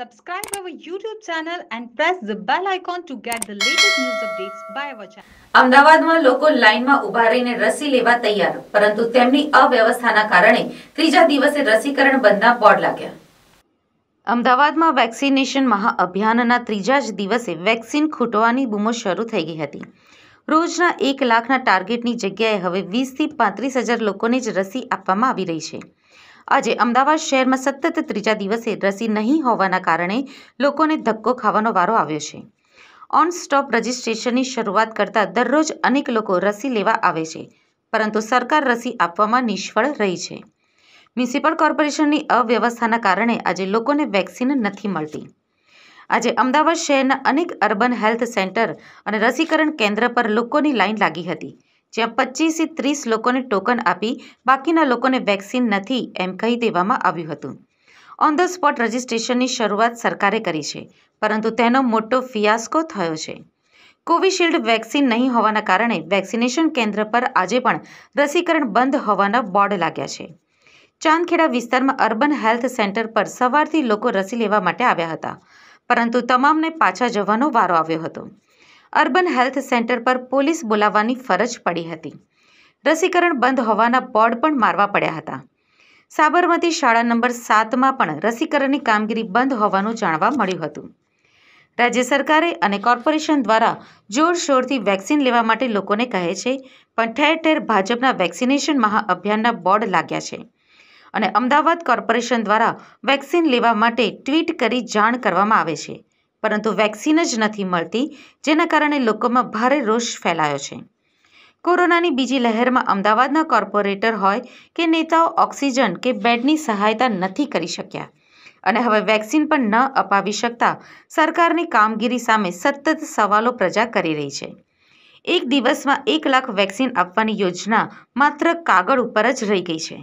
Subscribe our YouTube channel and press the bell icon to get the latest news updates by our channel. અમદાવાદમાં લોકો લાઇનમાં ઉભા રહીને રસી લેવા તૈયાર પરંતુ તેમની અવ્યવસ્થાના કારણે ત્રીજા દિવસે રસીકરણ બંધના બોર્ડ લાગ્યા અમદાવાદમાં વેક્સિનેશન મહાઅભિયાનના ત્રીજા જ દિવસે વેક્સિન ખૂટવાની બૂમો શરૂ થઈ ગઈ હતી રોજના એક લાખના ટાર્ગેટની જગ્યાએ હવે વીસથી પાંત્રીસ હજાર લોકોને જ રસી આપવામાં આવી રહી છે આજે અમદાવાદ શહેરમાં સતત ત્રીજા દિવસે રસી નહીં હોવાના કારણે લોકોને ધક્કો ખાવાનો વારો આવ્યો છે ઓન સ્ટોપ રજિસ્ટ્રેશનની શરૂઆત કરતાં દરરોજ અનેક લોકો રસી લેવા આવે છે પરંતુ સરકાર રસી આપવામાં નિષ્ફળ રહી છે મ્યુનિસિપલ કોર્પોરેશનની અવ્યવસ્થાના કારણે આજે લોકોને વેક્સિન નથી મળતી આજે અમદાવાદ શહેરના અનેક અર્બન હેલ્થ સેન્ટર અને રસીકરણ કેન્દ્ર પર લોકોની લાઇન લાગી હતી જ્યાં પચીસથી ત્રીસ લોકોને ટોકન આપી બાકીના લોકોને વેક્સિન નથી એમ કહી દેવામાં આવ્યું હતું ઓન ધ સ્પોટ રજિસ્ટ્રેશનની શરૂઆત સરકારે કરી છે પરંતુ તેનો મોટો ફિયાસ્કો થયો છે કોવિશિલ્ડ વેક્સિન નહીં હોવાના કારણે વેક્સિનેશન કેન્દ્ર પર આજે પણ રસીકરણ બંધ હોવાના બોર્ડ લાગ્યા છે ચાંદખેડા વિસ્તારમાં અર્બન હેલ્થ સેન્ટર પર સવારથી લોકો રસી લેવા માટે આવ્યા હતા પરંતુ તમામને પાછા જવાનો વારો આવ્યો હતો અર્બન હેલ્થ સેન્ટર પર પોલીસ બોલાવવાની ફરજ પડી હતી રસીકરણ બંધ હોવાના બોર્ડ પણ મારવા પડ્યા હતા સાબરમતી શાળા નંબર સાતમાં પણ રસીકરણની કામગીરી બંધ હોવાનું જાણવા મળ્યું હતું રાજ્ય સરકારે અને કોર્પોરેશન દ્વારા જોરશોરથી વેક્સિન લેવા માટે લોકોને કહે છે પણ ઠેર ઠેર ભાજપના વેક્સિનેશન મહાઅભિયાનના બોર્ડ લાગ્યા છે અને અમદાવાદ કોર્પોરેશન દ્વારા વેક્સિન લેવા માટે ટ્વીટ કરી જાણ કરવામાં આવે છે પરંતુ વેક્સિન જ નથી મળતી જેના કારણે લોકોમાં ભારે રોષ ફેલાયો છે કોરોનાની બીજી લહેરમાં અમદાવાદના કોર્પોરેટર હોય કે નેતાઓ ઓક્સિજન કે બેડની સહાયતા નથી કરી શક્યા અને હવે વેક્સિન પણ ન અપાવી શકતા સરકારની કામગીરી સામે સતત સવાલો પ્રજા કરી રહી છે એક દિવસમાં એક લાખ વેક્સિન આપવાની યોજના માત્ર કાગળ ઉપર જ રહી ગઈ છે